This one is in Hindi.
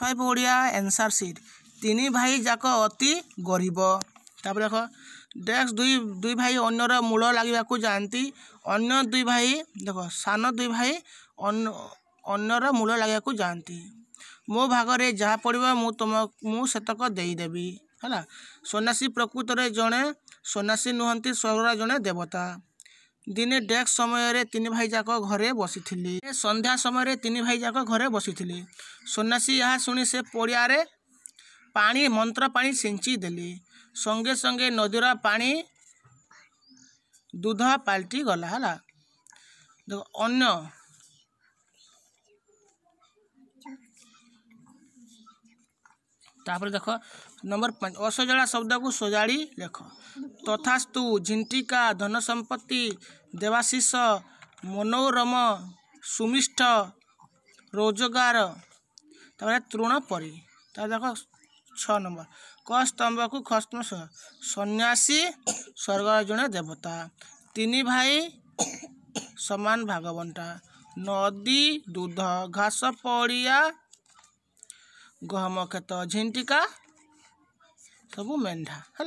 ফাইভ ওড়িয়া আনসার সিট তিনি ভাই যাক অতি গরিব তাপরে দেখ ডেক্স দুই দুই ভাই অন্যর মূল লাগবাক যাতে অন্য দুই ভাই দেখ সান দুই ভাই অন্য অন্যর মূল লাগবাক যাতে ମୋ ଭାଗରେ ଯାହା ପଡ଼ିବ ମୁଁ ତୁମ ମୁଁ ସେତକ ଦେଇଦେବି ହେଲା ସନ୍ନ୍ୟାସୀ ପ୍ରକୃତରେ ଜଣେ ସନ୍ନ୍ୟାସୀ ନୁହନ୍ତି ସ୍ୱର୍ଗର ଜଣେ ଦେବତା दिने डेस्क समय तीन भाई जाक घरे बसी संध्या समय तीन भाई जाक घरे बसी सन्यासी यह शुणी से पड़िया पा मंत्रपा सिंची दे संगे संगे नदीर पा दूध पाल्टी गला है अन्य ତାପରେ ଦେଖ ନମ୍ବର ପାଞ୍ଚ ଅସଜଡ଼ା ଶବ୍ଦକୁ ସଜାଡ଼ି ଲେଖ ତଥାସ୍ତୁ ଝିଣ୍ଟିକା ଧନ ସମ୍ପତ୍ତି ଦେବାଶିଷ ମନୋରମ ସୁମିଷ୍ଠ ରୋଜଗାର ତାପରେ ତୃଣ ପରି ତାପରେ ଦେଖ ଛଅ ନମ୍ବର କ ସ୍ତମ୍ଭକୁ ଖସ୍ମ ସନ୍ନ୍ୟାସୀ ସ୍ୱର୍ଗର ଜଣେ ଦେବତା ତିନି ଭାଇ ସମାନ ଭାଗ ବଣ୍ଟା ନଦୀ ଦୁଧ ଘାସ ପଡ଼ିଆ गहम खेत तो झिंटिका सबू मेढ़ा है